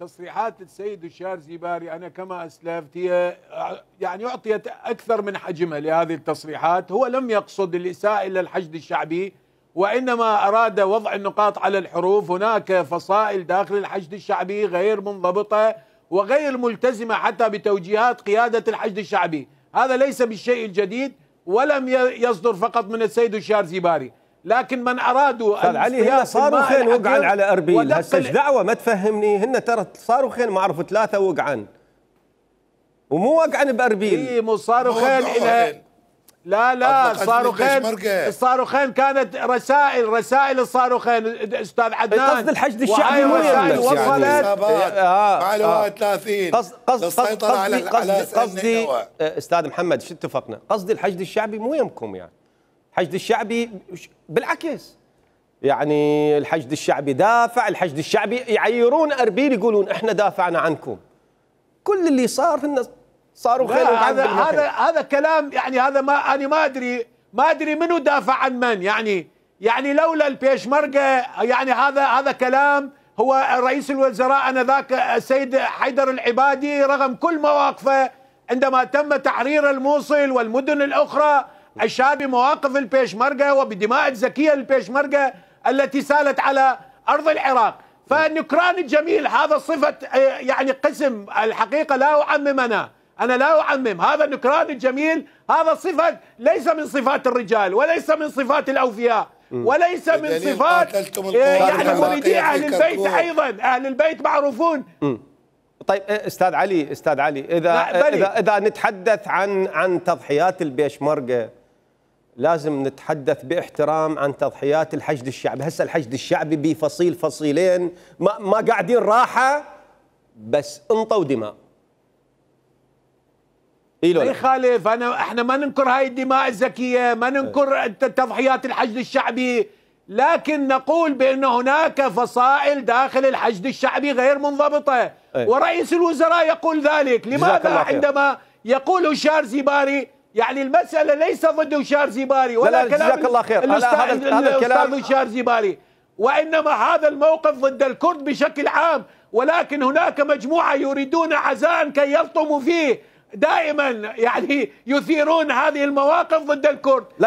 تصريحات السيد الشارزي باري أنا كما أسلفت هي يعني أعطيت أكثر من حجمها لهذه التصريحات هو لم يقصد الإساءة إلى الحشد الشعبي وإنما أراد وضع النقاط على الحروف هناك فصائل داخل الحشد الشعبي غير منضبطة وغير ملتزمة حتى بتوجيهات قيادة الحشد الشعبي هذا ليس بالشيء الجديد ولم يصدر فقط من السيد الشارزي باري لكن من ارادوا ان طيب، علي هنا صاروا خين وقعا على اربيل هسه دعوه ما تفهمني هن ترى صاروا خين معروف ثلاثه وقعان ومو وقعن باربيل اي مو صاروا خين الى لا لا الصاروخين الصاروخين كانت رسائل رسائل الصاروخين استاذ عدنان إيه، يعني يعني إيه، آه، آه. قصد الحشد الشعبي مو رسائل وصلت معلومات 30 قصد قصد قصدي قصدي استاذ محمد شو اتفقنا؟ قصدي الحشد الشعبي مو يمكم يعني الحشد الشعبي بالعكس يعني الحشد الشعبي دافع الحشد الشعبي يعيرون اربيل يقولون احنا دافعنا عنكم كل اللي صار في الناس صاروا خير هذا هذا هذا كلام يعني هذا ما انا ما ادري ما ادري منو دافع عن من يعني يعني لولا البيشمركه يعني هذا هذا كلام هو رئيس الوزراء انذاك السيد حيدر العبادي رغم كل مواقفه عندما تم تحرير الموصل والمدن الاخرى الشعب مواقف البيشمركة وبدماء الزكية للبيشمركه التي سالت على أرض العراق فالنكران الجميل هذا صفة آه، يعني قسم الحقيقة لا أعمم أنا أنا لا أعمم هذا النكران الجميل هذا صفة ليس من صفات الرجال وليس من صفات الأوفياء وليس من صفات آه، يعني مريدي أهل البيت أيضا أهل البيت معروفون طيب آه، استاذ علي استاذ علي اذا نعم، اذا اذا نتحدث عن عن تضحيات البيشمركه لازم نتحدث باحترام عن تضحيات الحشد الشعبي هسه الحشد الشعبي بفصيل فصيلين ما, ما قاعدين راحة بس انطوا دماء اي خالف يخالف انا احنا ما ننكر هاي الدماء الزكيه ما ننكر تضحيات الحشد الشعبي لكن نقول بأن هناك فصائل داخل الحشد الشعبي غير منضبطة إيه. ورئيس الوزراء يقول ذلك لماذا عندما يقول شارزي زباري يعني المساله ليس ضد وشار زيباري ولا لا لا كلام جزاك الله خير هذا الكلام وشار زيباري وانما هذا الموقف ضد الكرد بشكل عام ولكن هناك مجموعه يريدون عزاء كي يلطموا فيه دائما يعني يثيرون هذه المواقف ضد الكرد